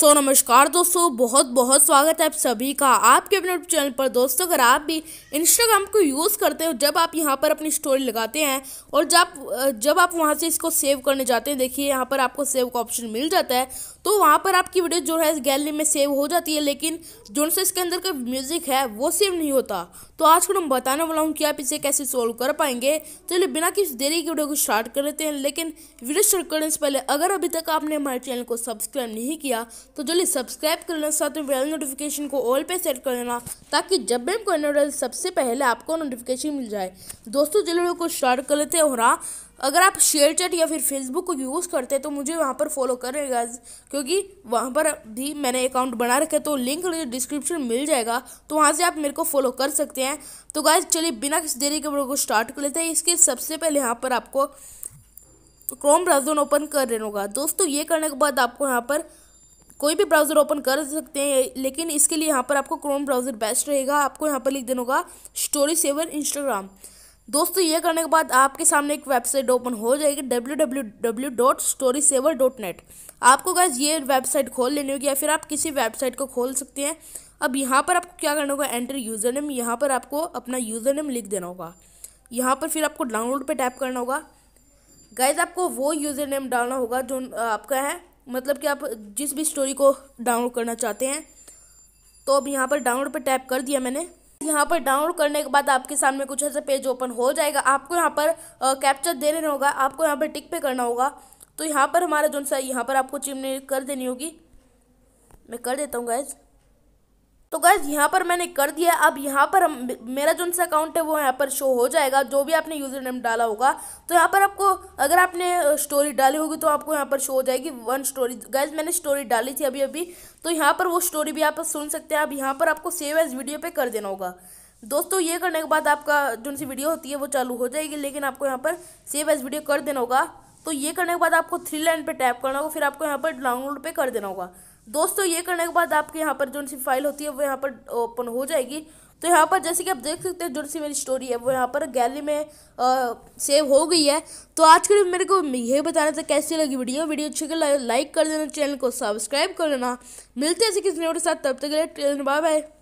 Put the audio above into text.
सो नमस्कार दोस्तों बहुत बहुत स्वागत है आप सभी का आपके अपने चैनल पर दोस्तों अगर आप भी इंस्टाग्राम को यूज़ करते हो जब आप यहाँ पर अपनी स्टोरी लगाते हैं और जब जब आप वहाँ से इसको सेव करने जाते हैं देखिए यहाँ पर आपको सेव का ऑप्शन मिल जाता है तो वहाँ पर आपकी वीडियो जो है गैलरी में सेव हो जाती है लेकिन जो से इसके अंदर का म्यूज़िक है वो सेव नहीं होता तो आज को मैं बताने वाला हूँ कि आप इसे कैसे सोल्व कर पाएंगे चलिए तो बिना किसी देरी की वीडियो को स्टार्ट कर लेते हैं लेकिन वीडियो शुरू करने से पहले अगर अभी तक आपने हमारे चैनल को सब्सक्राइब नहीं किया तो जल्दी सब्सक्राइब कर लेना साथ में बेल नोटिफिकेशन को ऑल पे सेट कर लेना ताकि जब भी हम कोई सबसे पहले आपको नोटिफिकेशन मिल जाए दोस्तों जल्दी को स्टार्ट कर लेते हैं और हाँ अगर आप शेयर चैट या फिर फेसबुक को यूज़ करते हैं तो मुझे वहाँ पर फॉलो कर गाइज क्योंकि वहाँ पर भी मैंने अकाउंट बना रखा है तो लिंक डिस्क्रिप्शन मिल जाएगा तो वहाँ से आप मेरे को फॉलो कर सकते हैं तो गाय चलिए बिना किसी देरी के वीडियो को स्टार्ट कर लेते हैं इसके सबसे पहले यहाँ पर आपको क्रोम ब्राउज़र ओपन कर लेना होगा दोस्तों ये करने के बाद आपको यहाँ पर कोई भी ब्राउज़र ओपन कर सकते हैं लेकिन इसके लिए यहाँ पर आपको क्रोम ब्राउज़र बेस्ट रहेगा आपको यहाँ पर लिख देना होगा स्टोरी सेवर इंस्टाग्राम दोस्तों ये करने के बाद आपके सामने एक वेबसाइट ओपन हो जाएगी नेट आपको गैस ये वेबसाइट खोल लेनी होगी या फिर आप किसी वेबसाइट को खोल सकते हैं अब यहाँ पर आपको क्या करना होगा एंटर यूज़र नेम यहाँ पर आपको अपना यूज़र नेम लिख देना होगा यहाँ पर फिर आपको डाउनलोड पर टैप करना होगा गैज आपको वो यूज़र नेम डालना होगा जो आपका है मतलब कि आप जिस भी स्टोरी को डाउनलोड करना चाहते हैं तो अब यहाँ पर डाउनलोड पर टैप कर दिया मैंने यहाँ पर डाउनलोड करने के बाद आपके सामने कुछ ऐसा पेज ओपन हो जाएगा आपको यहाँ पर कैप्चर दे लेना होगा आपको यहाँ पर टिक पे करना होगा तो यहाँ पर हमारा जो सा यहाँ पर आपको चिमनी कर देनी होगी मैं कर देता हूँ गैस तो गैस यहाँ पर मैंने कर दिया अब यहाँ पर हम मेरा जो सा अकाउंट है वो यहाँ पर शो हो जाएगा जो भी आपने यूज़र नेम डाला होगा तो यहाँ पर आपको अगर आपने स्टोरी डाली होगी तो आपको यहाँ पर शो हो जाएगी वन स्टोरी गैस मैंने स्टोरी डाली थी अभी अभी तो यहाँ पर वो स्टोरी भी आप सुन सकते हैं अब यहाँ पर आपको सेव एज वीडियो पर कर देना होगा दोस्तों ये करने के बाद आपका जो सी वीडियो होती है वो चालू हो जाएगी लेकिन आपको यहाँ पर सेव एज वीडियो कर देना होगा तो ये करने के बाद आपको थ्री लाइन पे टैप करना होगा फिर आपको यहाँ पर डाउनलोड पे कर देना होगा दोस्तों ये करने के बाद आपके यहाँ पर जो सी फाइल होती है वो यहाँ पर ओपन हो जाएगी तो यहाँ पर जैसे कि आप देख सकते हैं जो सी मेरी स्टोरी है वो यहाँ पर गैलरी में आ, सेव हो गई है तो आज के लिए मेरे को ये बताना था कैसी लगी वीडियो वीडियो अच्छी लाइक कर देना चैनल को सब्सक्राइब कर लेना मिलते हैं ऐसे किसी के साथ तब तक के लिए बाय बाय